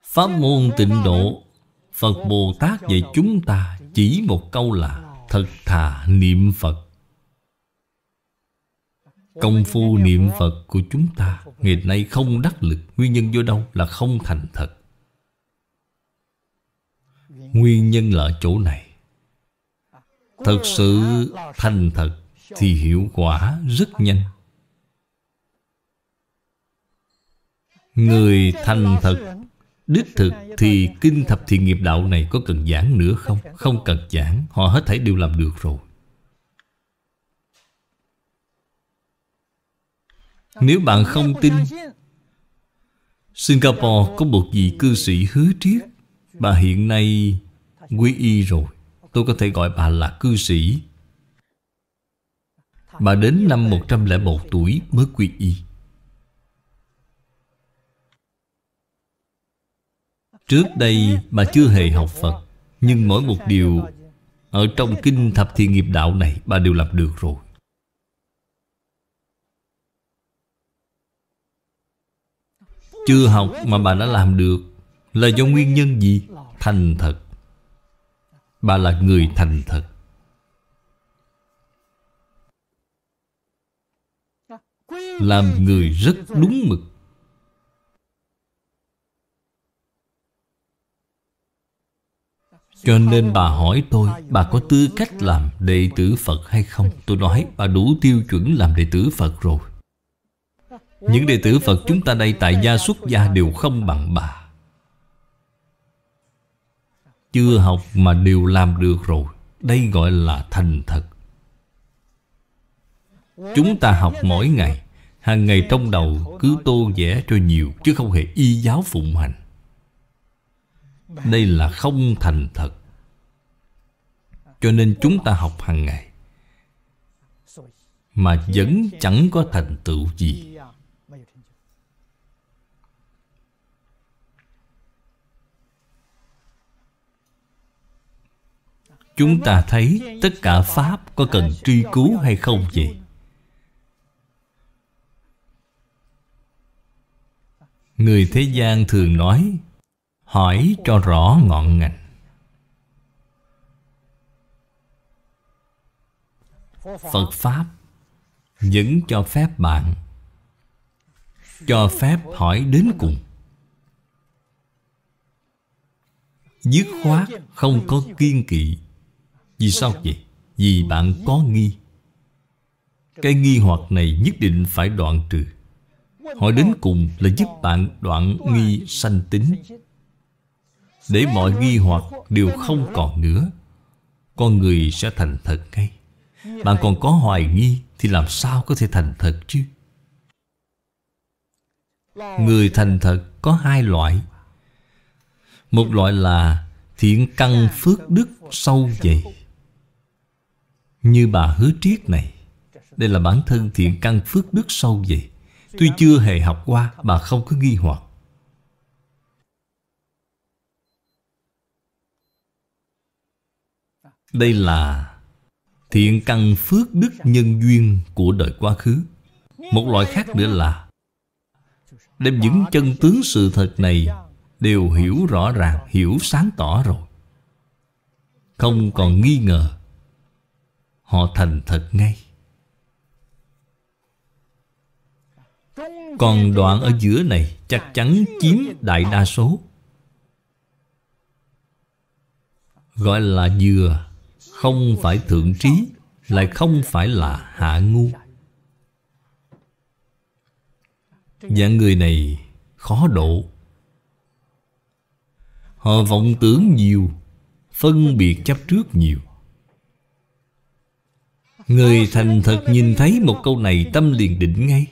Pháp môn tịnh độ Phật Bồ Tát dạy chúng ta chỉ một câu là Thật thà niệm Phật Công phu niệm Phật của chúng ta Ngày nay không đắc lực Nguyên nhân vô đâu là không thành thật Nguyên nhân là chỗ này Thật sự thành thật Thì hiệu quả rất nhanh Người thành thật Đích thực thì kinh thập thiện nghiệp đạo này có cần giảng nữa không? Không cần giảng Họ hết thảy đều làm được rồi Nếu bạn không tin Singapore có một vị cư sĩ hứa triết Bà hiện nay quy y rồi Tôi có thể gọi bà là cư sĩ Bà đến năm 101 tuổi mới quy y Trước đây bà chưa hề học Phật Nhưng mỗi một điều Ở trong kinh thập thiện nghiệp đạo này Bà đều làm được rồi Chưa học mà bà đã làm được Là do nguyên nhân gì? Thành thật Bà là người thành thật Làm người rất đúng mực Cho nên bà hỏi tôi Bà có tư cách làm đệ tử Phật hay không Tôi nói bà đủ tiêu chuẩn làm đệ tử Phật rồi những đệ tử Phật chúng ta đây tại gia xuất gia đều không bằng bà Chưa học mà đều làm được rồi Đây gọi là thành thật Chúng ta học mỗi ngày Hàng ngày trong đầu cứ tô vẽ cho nhiều Chứ không hề y giáo phụng hành Đây là không thành thật Cho nên chúng ta học hàng ngày Mà vẫn chẳng có thành tựu gì Chúng ta thấy tất cả Pháp có cần truy cứu hay không vậy? Người thế gian thường nói Hỏi cho rõ ngọn ngành Phật Pháp Vẫn cho phép bạn Cho phép hỏi đến cùng Dứt khoát không có kiên kỵ vì sao vậy? Vì bạn có nghi Cái nghi hoặc này nhất định phải đoạn trừ Hỏi đến cùng là giúp bạn đoạn nghi sanh tính Để mọi nghi hoặc đều không còn nữa Con người sẽ thành thật ngay Bạn còn có hoài nghi Thì làm sao có thể thành thật chứ Người thành thật có hai loại Một loại là thiện căn phước đức sâu dày như bà hứa triết này Đây là bản thân thiện căn phước đức sâu vậy Tuy chưa hề học qua Bà không có nghi hoặc Đây là thiện căn phước đức nhân duyên của đời quá khứ Một loại khác nữa là Đem những chân tướng sự thật này Đều hiểu rõ ràng, hiểu sáng tỏ rồi Không còn nghi ngờ Họ thành thật ngay Còn đoạn ở giữa này chắc chắn chiếm đại đa số Gọi là dừa Không phải thượng trí Lại không phải là hạ ngu Dạng người này khó độ Họ vọng tưởng nhiều Phân biệt chấp trước nhiều Người thành thật nhìn thấy một câu này tâm liền định ngay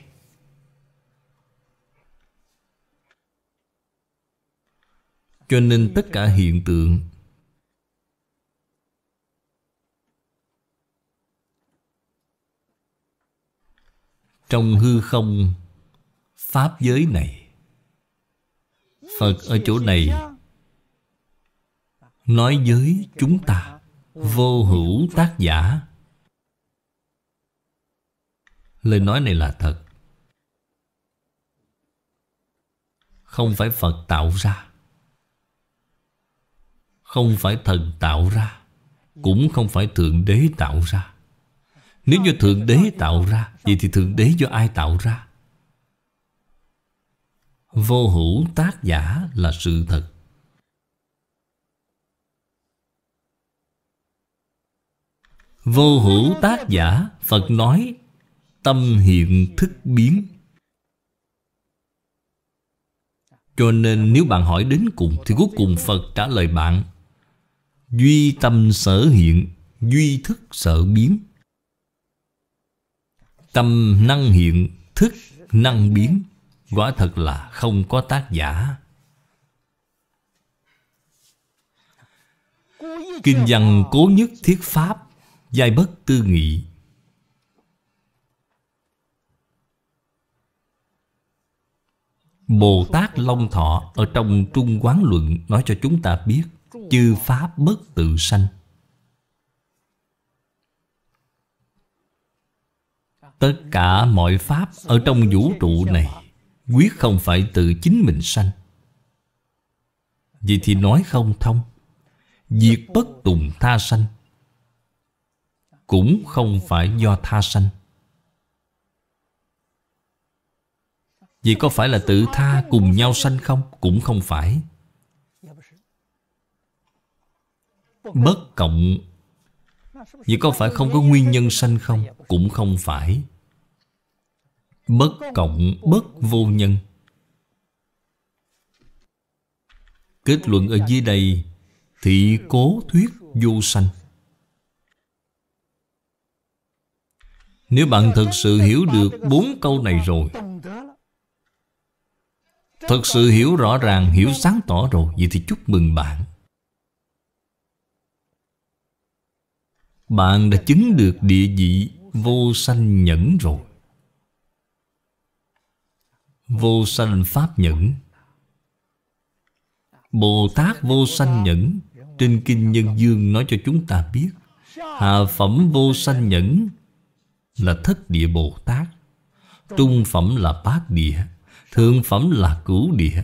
Cho nên tất cả hiện tượng Trong hư không Pháp giới này Phật ở chỗ này Nói với chúng ta Vô hữu tác giả Lời nói này là thật Không phải Phật tạo ra Không phải thần tạo ra Cũng không phải Thượng Đế tạo ra Nếu như Thượng Đế tạo ra Vậy thì Thượng Đế do ai tạo ra Vô hữu tác giả là sự thật Vô hữu tác giả Phật nói tâm hiện thức biến cho nên nếu bạn hỏi đến cùng thì cuối cùng phật trả lời bạn duy tâm sở hiện duy thức sở biến tâm năng hiện thức năng biến quả thật là không có tác giả kinh văn cố nhất thiết pháp giai bất tư nghị Bồ Tát Long Thọ ở trong Trung Quán Luận nói cho chúng ta biết chư Pháp bất tự sanh. Tất cả mọi Pháp ở trong vũ trụ này quyết không phải tự chính mình sanh. Vậy thì nói không thông. Diệt bất tùng tha sanh cũng không phải do tha sanh vì có phải là tự tha cùng nhau sanh không? Cũng không phải Bất cộng vì có phải không có nguyên nhân sanh không? Cũng không phải Bất cộng bất vô nhân Kết luận ở dưới đây Thị cố thuyết vô sanh Nếu bạn thực sự hiểu được bốn câu này rồi Thật sự hiểu rõ ràng, hiểu sáng tỏ rồi Vậy thì chúc mừng bạn Bạn đã chứng được địa vị vô sanh nhẫn rồi Vô sanh pháp nhẫn Bồ Tát vô sanh nhẫn Trên Kinh Nhân Dương nói cho chúng ta biết Hạ phẩm vô sanh nhẫn Là thất địa Bồ Tát Trung phẩm là bát địa Thương phẩm là cửu địa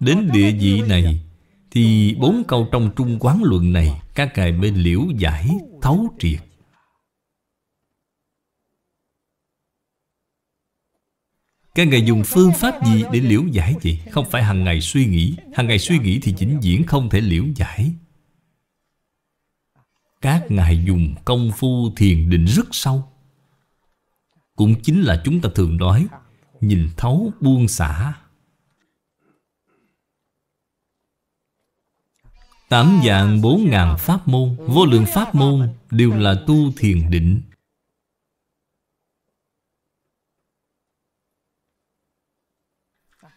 Đến địa vị này Thì bốn câu trong Trung Quán Luận này Các ngài mới liễu giải thấu triệt Các ngài dùng phương pháp gì để liễu giải vậy? Không phải hàng ngày suy nghĩ Hàng ngày suy nghĩ thì vĩnh viễn không thể liễu giải các ngài dùng công phu thiền định rất sâu Cũng chính là chúng ta thường nói Nhìn thấu buông xả Tám dạng bốn ngàn pháp môn Vô lượng pháp môn Đều là tu thiền định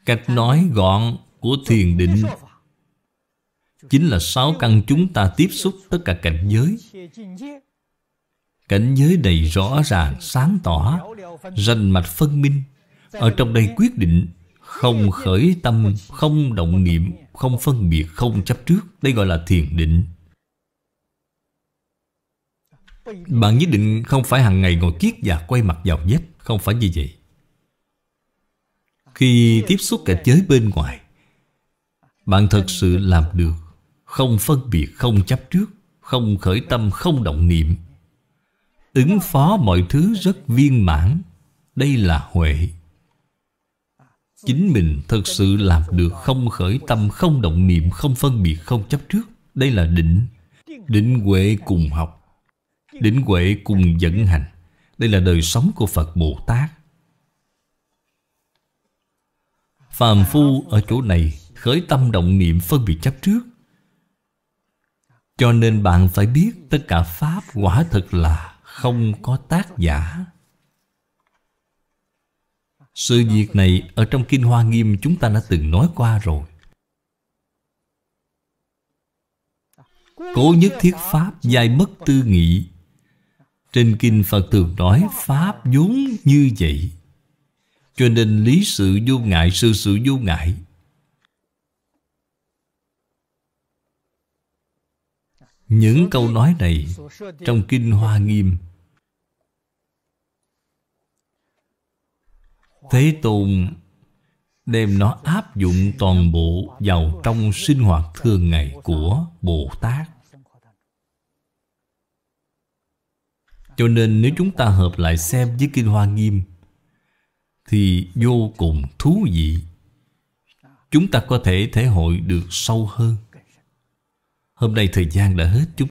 Cách nói gọn của thiền định Chính là sáu căn chúng ta tiếp xúc tất cả cảnh giới Cảnh giới đầy rõ ràng, sáng tỏ Rành mạch phân minh Ở trong đây quyết định Không khởi tâm, không động niệm Không phân biệt, không chấp trước Đây gọi là thiền định Bạn nhất định không phải hàng ngày ngồi kiết và quay mặt vào vết Không phải như vậy Khi tiếp xúc cảnh giới bên ngoài Bạn thật sự làm được không phân biệt, không chấp trước Không khởi tâm, không động niệm Ứng phó mọi thứ rất viên mãn Đây là huệ Chính mình thật sự làm được Không khởi tâm, không động niệm Không phân biệt, không chấp trước Đây là định Định huệ cùng học Định huệ cùng dẫn hành Đây là đời sống của Phật Bồ Tát Phàm phu ở chỗ này Khởi tâm động niệm phân biệt chấp trước cho nên bạn phải biết tất cả Pháp quả thực là không có tác giả. Sự việc này ở trong Kinh Hoa Nghiêm chúng ta đã từng nói qua rồi. Cố nhất thiết Pháp dài bất tư nghị Trên Kinh Phật thường nói Pháp vốn như vậy Cho nên lý sự vô ngại, sự sự vô ngại Những câu nói này trong Kinh Hoa Nghiêm Thế Tôn đem nó áp dụng toàn bộ vào trong sinh hoạt thường ngày của Bồ Tát. Cho nên nếu chúng ta hợp lại xem với Kinh Hoa Nghiêm thì vô cùng thú vị. Chúng ta có thể thể hội được sâu hơn. Hôm nay thời gian đã hết Chúng